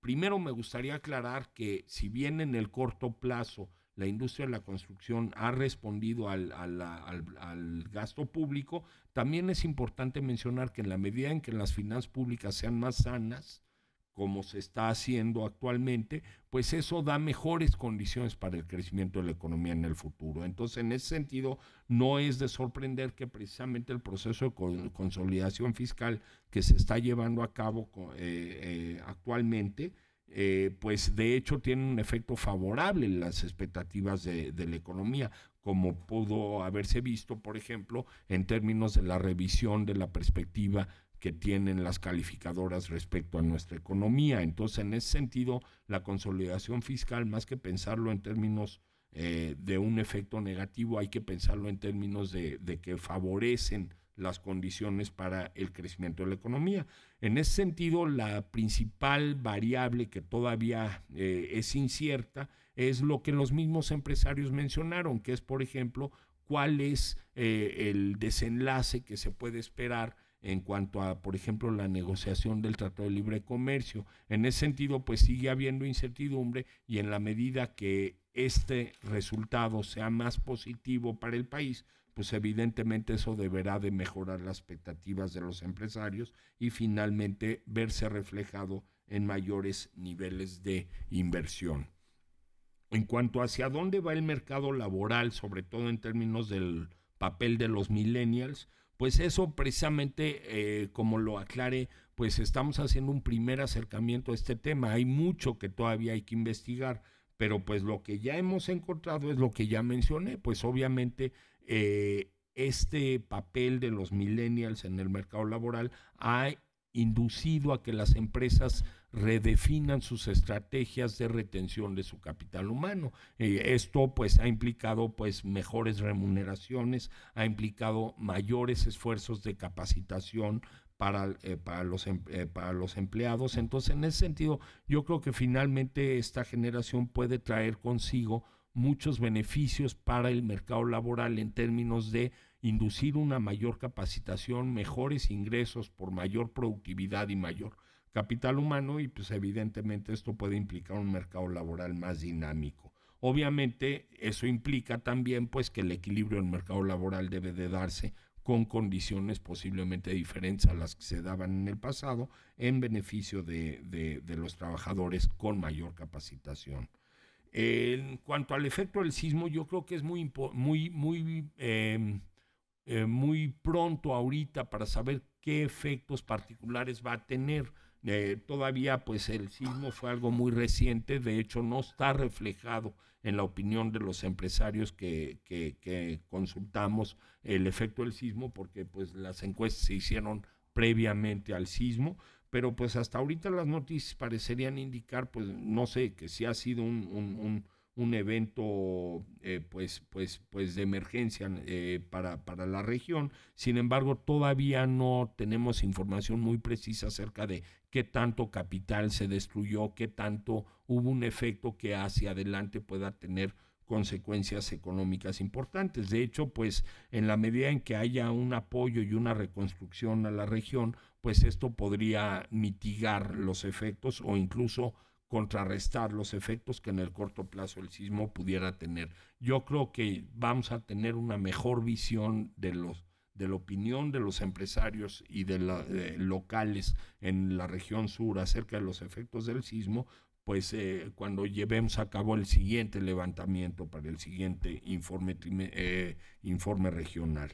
primero me gustaría aclarar que si bien en el corto plazo la industria de la construcción ha respondido al, gasto público, también es importante mencionar que en la medida en que las finanzas públicas sean más sanas, como se está haciendo actualmente, pues eso da mejores condiciones para el crecimiento de la economía en el futuro. Entonces, en ese sentido, no es de sorprender que precisamente el proceso de consolidación fiscal que se está llevando a cabo eh, eh, actualmente, eh, pues de hecho tiene un efecto favorable en las expectativas de, de la economía, como pudo haberse visto, por ejemplo, en términos de la revisión de la perspectiva que tienen las calificadoras respecto a nuestra economía. Entonces, en ese sentido, la consolidación fiscal, más que pensarlo en términos eh, de un efecto negativo, hay que pensarlo en términos de, que favorecen las condiciones para el crecimiento de la economía. En ese sentido, la principal variable que todavía eh, es incierta es lo que los mismos empresarios mencionaron, que es, por ejemplo, cuál es eh, el desenlace que se puede esperar en cuanto a, por ejemplo, la negociación del Tratado de Libre Comercio. En ese sentido, pues sigue habiendo incertidumbre y en la medida que este resultado sea más positivo para el país, pues evidentemente eso deberá de mejorar las expectativas de los empresarios y finalmente verse reflejado en mayores niveles de inversión. En cuanto hacia dónde va el mercado laboral, sobre todo en términos del papel de los millennials, pues eso precisamente, eh, como lo aclare, pues estamos haciendo un primer acercamiento a este tema. Hay mucho que todavía hay que investigar, pero pues lo que ya hemos encontrado es lo que ya mencioné, pues obviamente... Eh, este papel de los millennials en el mercado laboral ha inducido a que las empresas redefinan sus estrategias de retención de su capital humano. Eh, esto pues ha implicado pues mejores remuneraciones, ha implicado mayores esfuerzos de capacitación para, eh, para, los, em, eh, para los empleados. Entonces en ese sentido yo creo que finalmente esta generación puede traer consigo muchos beneficios para el mercado laboral en términos de inducir una mayor capacitación, mejores ingresos por mayor productividad y mayor capital humano y pues evidentemente esto puede implicar un mercado laboral más dinámico. Obviamente eso implica también pues que el equilibrio del mercado laboral debe de darse con condiciones posiblemente diferentes a las que se daban en el pasado en beneficio de, los trabajadores con mayor capacitación. En cuanto al efecto del sismo, yo creo que es muy, muy, muy, em, eh, muy pronto ahorita para saber qué efectos particulares va a tener eh, todavía pues el sismo fue algo muy reciente, de hecho no está reflejado en la opinión de los empresarios que, consultamos el efecto del sismo porque pues las encuestas se hicieron previamente al sismo, pero pues hasta ahorita las noticias parecerían indicar pues no sé que si ha sido un un evento eh, pues, pues, pues de emergencia eh, para, para, la región. Sin embargo, todavía no tenemos información muy precisa acerca de qué tanto capital se destruyó, qué tanto hubo un efecto que hacia adelante pueda tener consecuencias económicas importantes. De hecho, pues en la medida en que haya un apoyo y una reconstrucción a la región, pues esto podría mitigar los efectos o incluso contrarrestar los efectos que en el corto plazo el sismo pudiera tener. Yo creo que vamos a tener una mejor visión de los de la opinión de los empresarios y de, los locales en la región sur acerca de los efectos del sismo, pues eh, cuando llevemos a cabo el siguiente levantamiento para el siguiente informe, eh, regional.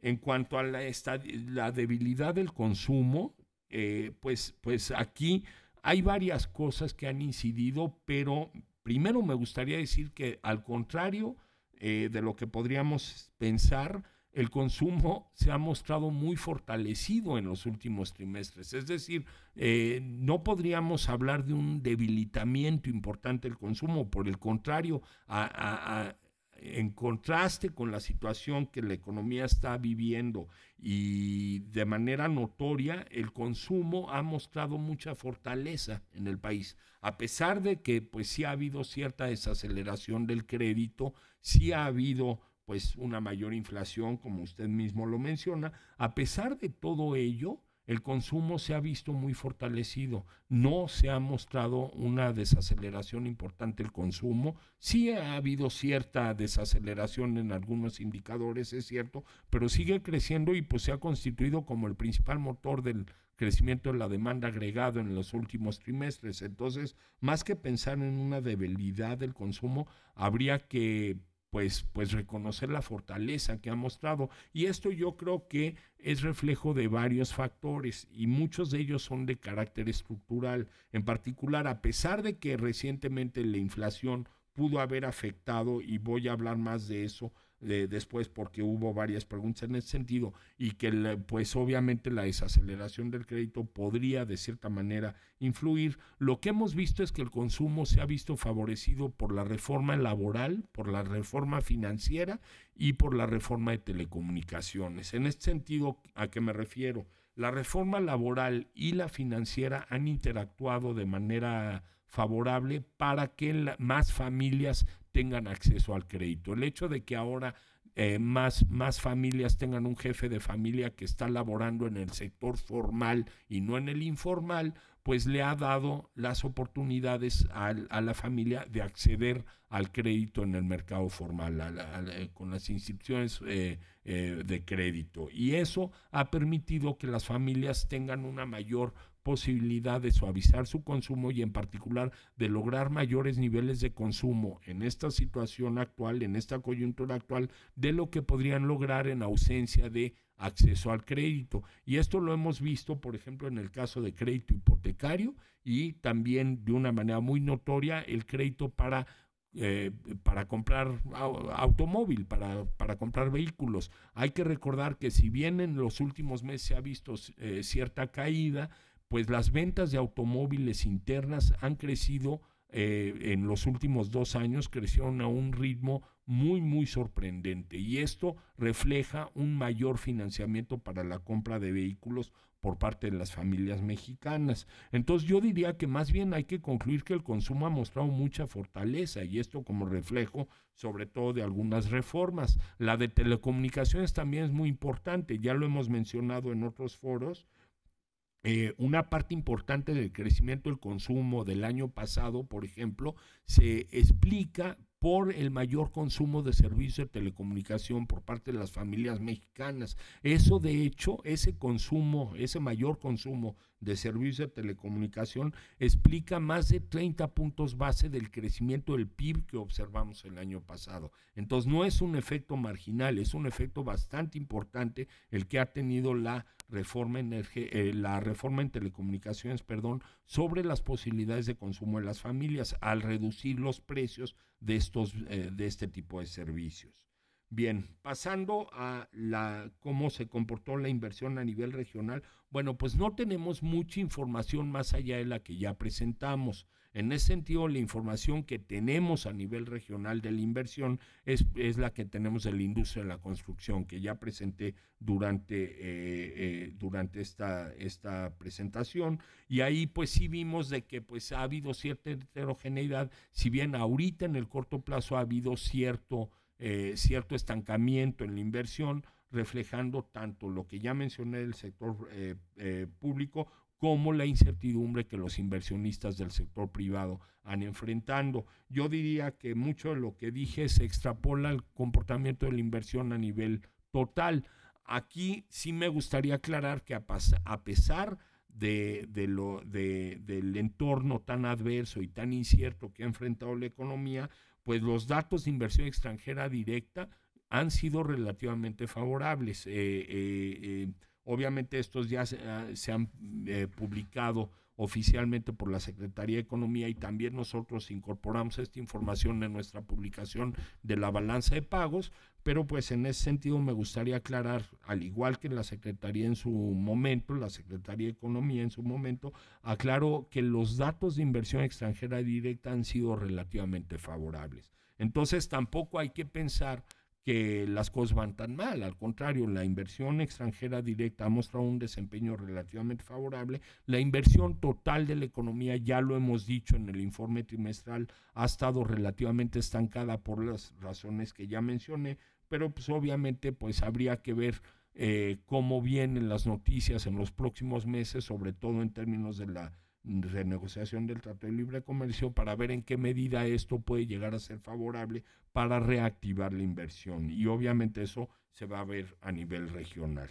En cuanto a la, debilidad del consumo, eh, pues, pues aquí hay varias cosas que han incidido, pero primero me gustaría decir que al contrario eh, de lo que podríamos pensar, el consumo se ha mostrado muy fortalecido en los últimos trimestres. Es decir, eh, no podríamos hablar de un debilitamiento importante del consumo, por el contrario, a en contraste con la situación que la economía está viviendo y de manera notoria, el consumo ha mostrado mucha fortaleza en el país, a pesar de que pues sí ha habido cierta desaceleración del crédito, sí ha habido pues una mayor inflación, como usted mismo lo menciona, a pesar de todo ello, el consumo se ha visto muy fortalecido, no se ha mostrado una desaceleración importante el consumo, sí ha habido cierta desaceleración en algunos indicadores, es cierto, pero sigue creciendo y pues se ha constituido como el principal motor del crecimiento de la demanda agregado en los últimos trimestres. Entonces, más que pensar en una debilidad del consumo, habría que pues, pues reconocer la fortaleza que ha mostrado. Y esto yo creo que es reflejo de varios factores y muchos de ellos son de carácter estructural. En particular, a pesar de que recientemente la inflación pudo haber afectado, y voy a hablar más de eso, después porque hubo varias preguntas en ese sentido y que pues obviamente la desaceleración del crédito podría de cierta manera influir. Lo que hemos visto es que el consumo se ha visto favorecido por la reforma laboral, por la reforma financiera y por la reforma de telecomunicaciones. En este sentido, ¿a qué me refiero? La reforma laboral y la financiera han interactuado de manera favorable para que más familias tengan acceso al crédito. El hecho de que ahora eh, más, más familias tengan un jefe de familia que está laborando en el sector formal y no en el informal, pues le ha dado las oportunidades a, la familia de acceder al crédito en el mercado formal, eh, con las instituciones eh, de crédito. Y eso ha permitido que las familias tengan una mayor posibilidad de suavizar su consumo y en particular de lograr mayores niveles de consumo en esta situación actual, en esta coyuntura actual, de lo que podrían lograr en ausencia de acceso al crédito. Y esto lo hemos visto, por ejemplo, en el caso de crédito hipotecario y también de una manera muy notoria el crédito para eh, para comprar automóvil, para, para, comprar vehículos. Hay que recordar que si bien en los últimos meses se ha visto eh, cierta caída, pues las ventas de automóviles internas han crecido eh, en los últimos dos años, crecieron a un ritmo muy, muy sorprendente. Y esto refleja un mayor financiamiento para la compra de vehículos por parte de las familias mexicanas. Entonces yo diría que más bien hay que concluir que el consumo ha mostrado mucha fortaleza y esto como reflejo sobre todo de algunas reformas. La de telecomunicaciones también es muy importante, ya lo hemos mencionado en otros foros eh, una parte importante del crecimiento del consumo del año pasado, por ejemplo, se explica por el mayor consumo de servicios de telecomunicación por parte de las familias mexicanas. Eso, de hecho, ese consumo, ese mayor consumo de Servicios de Telecomunicación explica más de 30 puntos base del crecimiento del PIB que observamos el año pasado. Entonces no es un efecto marginal, es un efecto bastante importante el que ha tenido la reforma, eh, la reforma en telecomunicaciones perdón, sobre las posibilidades de consumo de las familias al reducir los precios de, estos, eh, de este tipo de servicios. Bien, pasando a la cómo se comportó la inversión a nivel regional, bueno, pues no tenemos mucha información más allá de la que ya presentamos. En ese sentido, la información que tenemos a nivel regional de la inversión es, la que tenemos de la industria de la construcción, que ya presenté durante, eh, eh, durante esta, esta presentación. Y ahí pues sí vimos de que pues ha habido cierta heterogeneidad, si bien ahorita en el corto plazo ha habido cierto eh, cierto estancamiento en la inversión, reflejando tanto lo que ya mencioné del sector eh, eh, público como la incertidumbre que los inversionistas del sector privado han enfrentando. Yo diría que mucho de lo que dije se extrapola al comportamiento de la inversión a nivel total. Aquí sí me gustaría aclarar que a, pesar de, del entorno tan adverso y tan incierto que ha enfrentado la economía, pues los datos de inversión extranjera directa han sido relativamente favorables. Eh, eh, eh, obviamente estos ya se ah, han publicado oficialmente por la Secretaría de Economía y también nosotros incorporamos esta información en nuestra publicación de la balanza de pagos pero pues en ese sentido me gustaría aclarar, al igual que la Secretaría en su momento, la Secretaría de Economía en su momento, aclaró que los datos de inversión extranjera directa han sido relativamente favorables. Entonces tampoco hay que pensar que las cosas van tan mal. Al contrario, la inversión extranjera directa ha mostrado un desempeño relativamente favorable. La inversión total de la economía, ya lo hemos dicho en el informe trimestral, ha estado relativamente estancada por las razones que ya mencioné, pero pues obviamente pues habría que ver eh, cómo vienen las noticias en los próximos meses, sobre todo en términos de la renegociación del Tratado de Libre Comercio para ver en qué medida esto puede llegar a ser favorable para reactivar la inversión. Y obviamente eso se va a ver a nivel regional.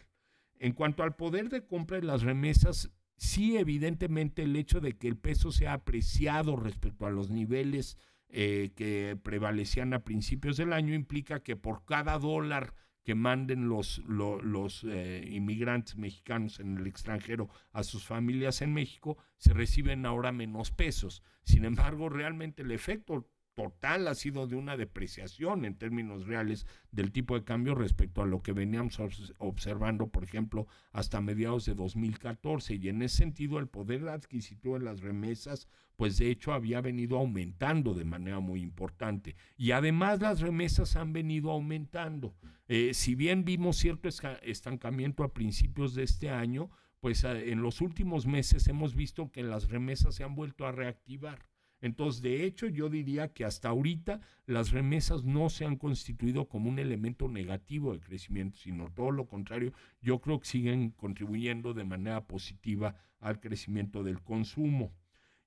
En cuanto al poder de compra de las remesas, sí evidentemente el hecho de que el peso sea apreciado respecto a los niveles eh, que prevalecían a principios del año implica que por cada dólar que manden los, los, eh, inmigrantes mexicanos en el extranjero a sus familias en México, se reciben ahora menos pesos. Sin embargo, realmente el efecto total ha sido de una depreciación en términos reales del tipo de cambio respecto a lo que veníamos observando, por ejemplo, hasta mediados de 2014. Y en ese sentido, el poder adquisitivo de las remesas, pues de hecho había venido aumentando de manera muy importante. Y además las remesas han venido aumentando. Eh, si bien vimos cierto estancamiento a principios de este año, pues en los últimos meses hemos visto que las remesas se han vuelto a reactivar. Entonces, de hecho, yo diría que hasta ahorita las remesas no se han constituido como un elemento negativo de crecimiento, sino todo lo contrario, yo creo que siguen contribuyendo de manera positiva al crecimiento del consumo.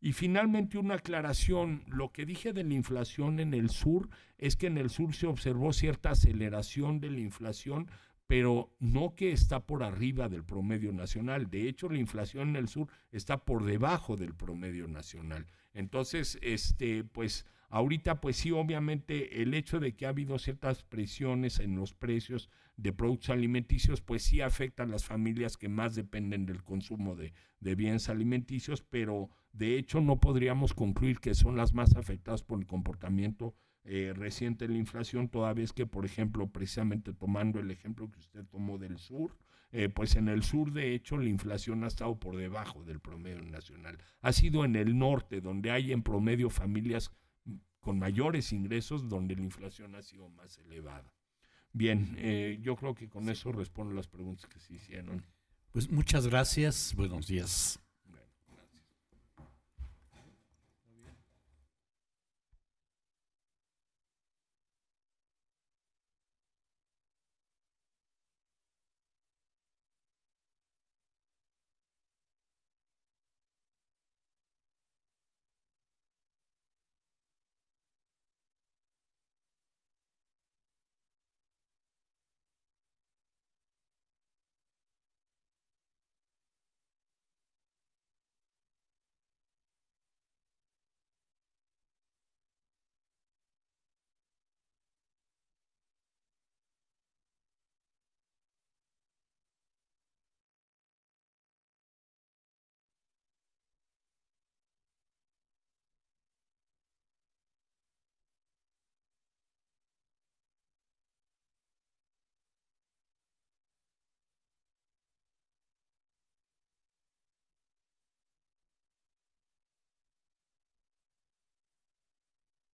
Y finalmente una aclaración, lo que dije de la inflación en el sur es que en el sur se observó cierta aceleración de la inflación pero no que está por arriba del promedio nacional. De hecho, la inflación en el sur está por debajo del promedio nacional. Entonces, este, pues ahorita, pues sí, obviamente el hecho de que ha habido ciertas presiones en los precios de productos alimenticios, pues sí afecta a las familias que más dependen del consumo de, de bienes alimenticios, pero de hecho no podríamos concluir que son las más afectadas por el comportamiento eh, reciente la inflación, toda vez que, por ejemplo, precisamente tomando el ejemplo que usted tomó del sur, eh, pues en el sur, de hecho, la inflación ha estado por debajo del promedio nacional. Ha sido en el norte, donde hay en promedio familias con mayores ingresos, donde la inflación ha sido más elevada. Bien, eh, yo creo que con eso respondo las preguntas que se hicieron. Pues muchas gracias, buenos días.